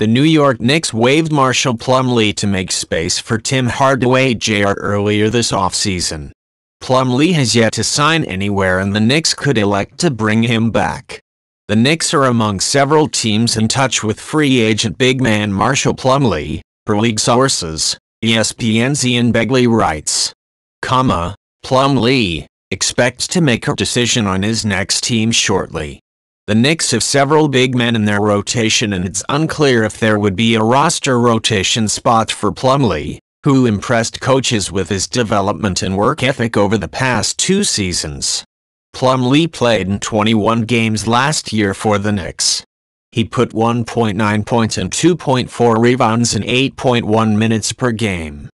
The New York Knicks waived Marshall Plumlee to make space for Tim Hardaway Jr. earlier this offseason. Plumlee has yet to sign anywhere and the Knicks could elect to bring him back. The Knicks are among several teams in touch with free agent big man Marshall Plumlee, per league sources, ESPN's Ian Begley writes. Comma, Plumlee expects to make a decision on his next team shortly. The Knicks have several big men in their rotation and it's unclear if there would be a roster rotation spot for Plumlee, who impressed coaches with his development and work ethic over the past two seasons. Plumlee played in 21 games last year for the Knicks. He put 1.9 points and 2.4 rebounds in 8.1 minutes per game.